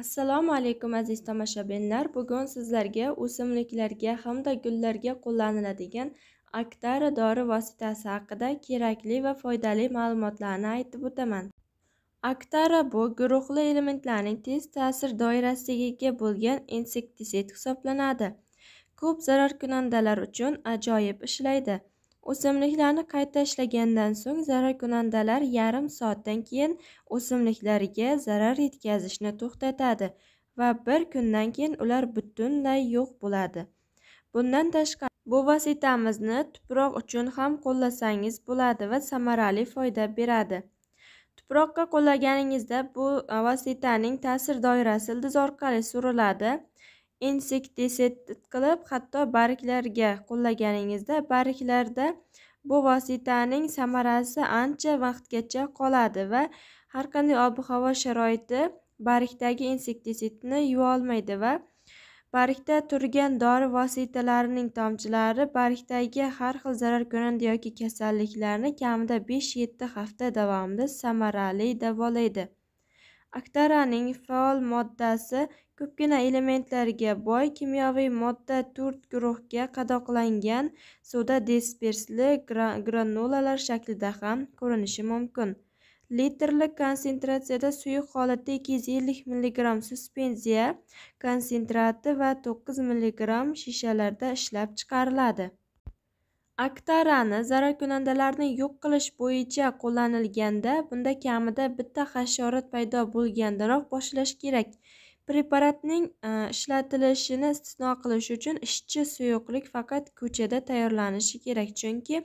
assalomu alaykum aziz tomoshabinlar bugun sizlarga o'simliklarga hamda gullarga qo'llaniladigan aktara dori vositasi haqida kerakli va foydali ma'lumotlarni aytib o'taman aktara bu guruhli elementlarning tez ta'sir doirasiga ega bo'lgan insektisid hisoblanadi ko'p zararkunandalar uchun ajoyib ishlaydi O'simliklarni qayta ishlagandan so'ng zararkunandalar yarim soatdan keyin o'simliklarga zarar yetkazishni to'xtatadi va bir kundan keyin ular butunlay yo'q bo'ladi. Bundan tashqari bu vositamizni tuproq uchun ham qo'llasangiz bo'ladi va samarali foyda beradi. Tuproqqa qo'llaganingizda bu vositaning ta'sir doirasi ildiz orqali suriladi insektisid qilib hatto barglarga qo'llaganingizda barglarda bu vositaning samarasi ancha vaqtgacha qoladi va har qanday ob havo sharoiti bargdagi insektisidni yuvolmaydi va bargda turgan dori vositalarining tomchilari bargdagi har xil zarar ko'rindi yoki kasalliklarni kamida besh yetti hafta davomida samarali davolaydi aktaraning faol moddasi ko'pgina elementlarga boy kimyoviy modda to'rt guruhga qadoqlangan soda dispersli granulalar shaklida ham ko'rinishi mumkin litrli konsentratsiyada suyuq holatda ikki yuz ellik suspenziya konsentrati va to'qqiz mg shishalarda ishlab chiqariladi aktarani zararkunandalarni yo'q qilish bo'yicha qo'llanilganda bunda kamida bitta hasharot paydo bo'lgandaroq boshlash kerak preparatning e, ishlatilishini istisno qilish uchun ishchi suyuqlik faqat ko'chada tayyorlanishi kerak chunki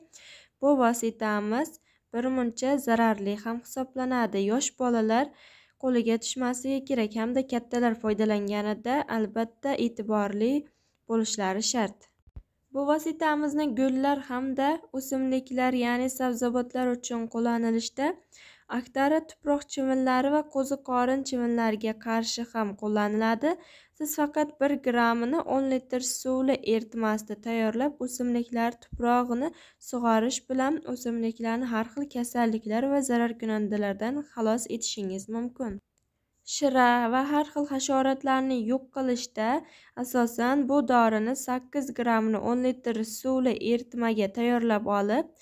bu vositamiz bir muncha zararli ham hisoblanadi yosh bolalar qo'liga tushmasligi kerak hamda kattalar foydalanganida albatta e'tiborli bo'lishlari shart bu vositamizni gullar hamda o'simliklar ya'ni sabzavotlar uchun qo'llanilishda Akdari tuproq chivinlari va qo'ziqorin chivinlariga qarshi ham qo'llaniladi. Siz faqat 1 grammini 10 litr suvli eritmasida tayyorlab, o'simliklar tuprog'ini sug'orish bilan o'simliklarni har xil kasalliklar va zararkunandalardan xalos etishingiz mumkin. Shira va har xil hasharotlarni yo'q qilishda asosan bu dorini 8 grammni 10 litr suvli eritmaga tayyorlab olib,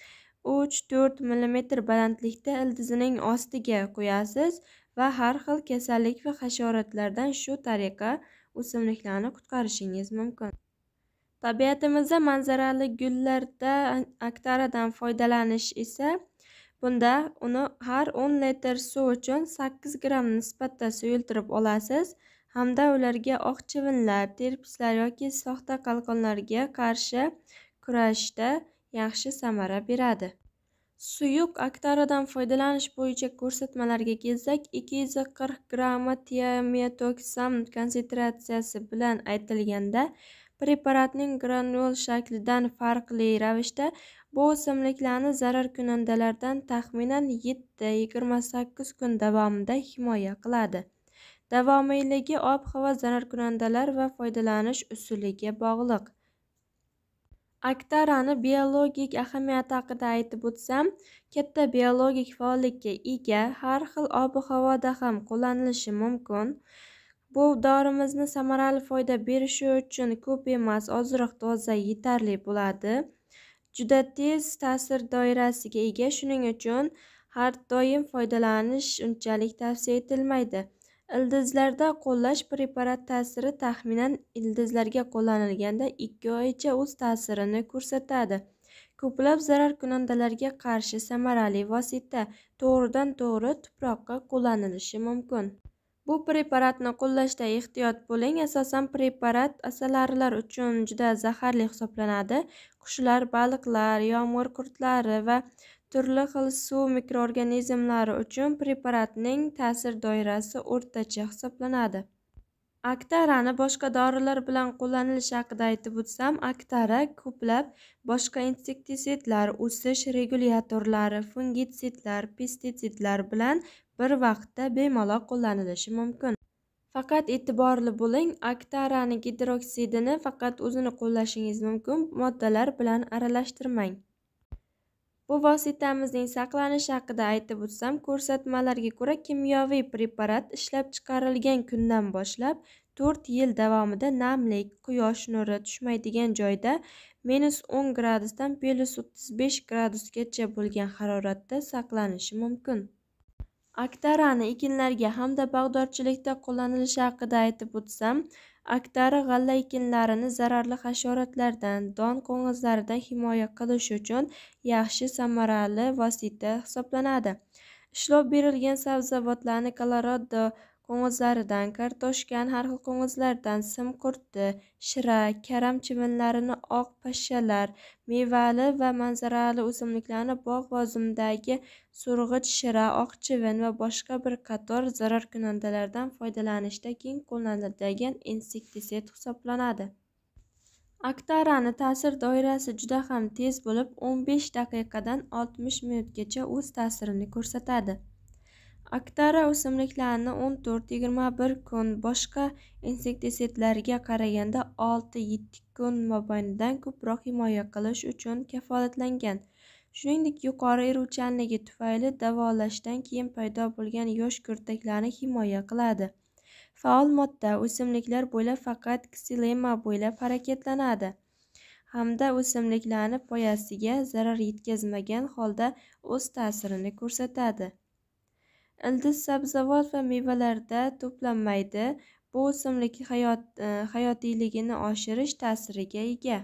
uch to'rt millimetr balandlikda ildizining ostiga qo'yasiz va har xil kasallik va hasharotlardan shu tariqa o'simliklarni qutqarishingiz mumkin tabiatimizda manzarali gullarda aktaradan foydalanish esa bunda uni har o'n litr suv uchun sakkiz gramm nisbatda suyultirib olasiz hamda ularga oq chivinlar terpislar yoki soxta qalqonlarga qarshi kurashishda yaxshi samara beradi suyuq aktaridan foydalanish bo'yicha ko'rsatmalarga kelsak ikki yuz qirq grammi tiametoksam konsentratsiyasi bilan aytilganda preparatning granul shaklidan farqli ravishda bu o'simliklarni zararkunandalardan taxminan yetti yigirma sakkiz kun davomida himoya qiladi davomiyligi ob havo zararkunandalar va foydalanish usuliga bog'liq aktarani biologik ahamiyati haqida aytib o'tsam katta biologik faollikka ega har xil ob havoda ham qo'llanilishi mumkin bu dorimizni samarali foyda berishi uchun ko'p emas ozroq doza yetarli bo'ladi juda tez ta'sir doirasiga ega shuning uchun har doim foydalanish unchalik tavsiya etilmaydi Ildizlarda qo'llash preparat ta'siri taxminan ildizlarga qo'llanilganda 2 oycha o'z ta'sirini ko'rsatadi. Ko'plab zarar kunandalarga qarshi samarali vosita to'g'ridan-to'g'ri tuproqqa qo'llanilishi mumkin. Bu preparatni qo'llashda ehtiyot bo'ling, asosan preparat asalarilar uchun juda zaharli hisoblanadi. Qushlar, baliqlar, yomg'ir qurtlari va turli xil suv mikroorganizmlari uchun preparatning ta'sir doirasi o'rtacha hisoblanadi aktarani boshqa dorilar bilan qo'llanilishi haqida aytib o'tsam aktara ko'plab boshqa insektisidlar o'sish regulyatorlari fungitsidlar pestitsidlar bilan bir vaqtda bemalol qo'llanilishi mumkin faqat e'tiborli bo'ling aktarani gidroksidini faqat o'zini qo'llashingiz mumkin moddalar bilan aralashtirmang Bu vositamizning saqlanishi haqida aytib o'tsam, ko'rsatmalarga ko'ra kimyoviy preparat ishlab chiqarilgan kundan boshlab 4 yil davomida namlik, quyosh nuri tushmaydigan joyda -10 gradusdan +35 gradusgacha bo'lgan haroratda saqlanishi mumkin. Aktarani ekinlarga hamda bog'dorchilikda qo'llanilishi haqida aytib o'tsam, aktari g'alla ekinlarini zararli hasharotlardan don qo'ng'izlaridan himoya qilish uchun yaxshi samarali vosita hisoblanadi ishlov berilgan sabzavotlarni kolorado qo'ng'izlaridan kartoshkan har xil qo'ng'izlardan sim qurti shira karam chivinlarini oq pashshalar mevali va manzarali o'simliklarni bog' va zumdagi so'rg'ich shira oq chivin va boshqa bir qator zararkunandalardan foydalanishda keng qo'llaniladigan insektisid hisoblanadi Aktarani ta'sir doirasi juda ham tez bo'lib, 15 daqiqadan 60 minutgacha o'z ta'sirini ko'rsatadi. Aktara o'simliklarni 14-21 kun, boshqa insektisidlarga qaraganda 6-7 kun mobaynidan ko'proq himoya qilish uchun kafolatlangan. Shuningdek, yuqori eruvchanligi tufayli davolashdan keyin paydo bo'lgan yosh kurtaklarni himoya qiladi. Faol modda o'simliklar bo'yla faqat ksilema bo'yla harakatlanadi hamda o'simliklarni poyasiga zarar yetkazmagan holda o'z ta'sirini ko'rsatadi. ildiz sabzavot va mevalarda to'planmaydi bu o'simlik hayot e, hayotiyligini oshirish ta'siriga ega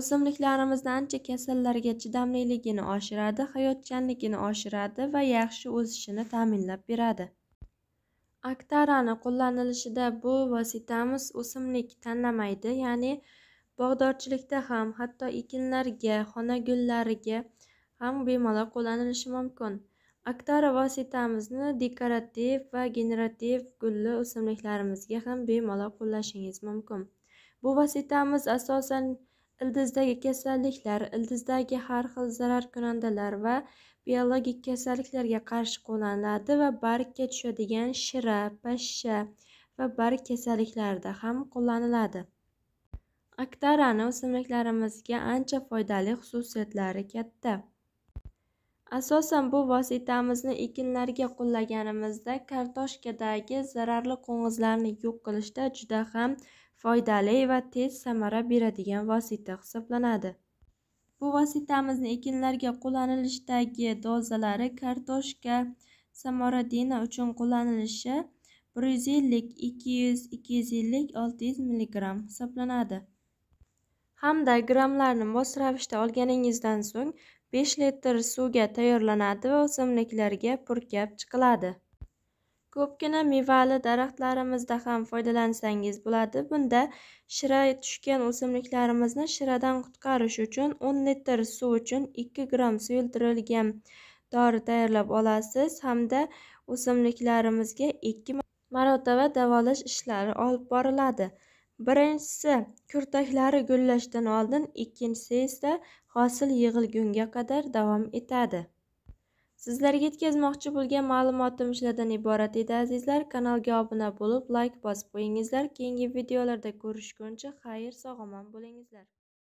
o'simliklarimizni ancha kasallarga chidamliligini oshiradi hayotchanligini oshiradi va yaxshi o'sishini ta'minlab beradi aktarani qo'llanilishida bu vositamiz o'simlik tanlamaydi ya'ni bog'dorchilikda ham hatto ekinlarga xona gullariga ham bemalol qo'llanilishi mumkin Aktara vositamizni dekorativ va generativ gulli o'simliklarimizga ham bemalol qo'llashingiz mumkin. Bu vositamiz asosan ildizdagi kasalliklar, ildizdagi har xil zararkunandalar va biologik kasalliklarga qarshi qo'llaniladi va bargga tushadigan shira, pashsha va barg kasalliklarida ham qo'llaniladi. Aktarani o'simliklarimizga ancha foydali xususiyatlari katta. Asosan bu vositamizni ekinlarga qo'llaganimizda kartoshkadagi zararli qo'ng'izlarni yo'q qilishda juda ham foydali va tez samara beradigan vosita hisoblanadi. Bu vositamizni ekinlarga qo'llanilishdagi dozalari kartoshka samoradina uchun qo'llanilishi 150, 200, 250, 600 mg hisoblanadi. hamda grammlarni mos ravishda olganingizdan so'ng 5 litr suvga tayyorlanadi va o'simliklarga purkab chiqiladi. Ko'pgina mevali daraxtlarimizda ham foydalansangiz bo'ladi. Bunda shira tushgan o'simliklarimizni shiradan qutqarish uchun 10 litr suv uchun 2 gram suyultirilgan dori tayyorlab olasiz hamda o'simliklarimizga 2 marotaba davolash ishlari olib boriladi. birinchisi kurtaklari gullashdan oldin ikkinchisi esa hosil yig'ilgunga qadar davom etadi sizlarga yetkazmoqchi bo'lgan ma'lumotim shulardan iborat edi azizlar kanalga obuna bo'lib layk like bosib qo'yingizlar keyingi videolarda ko'rishguncha xayr sog'omon bo'lingizlar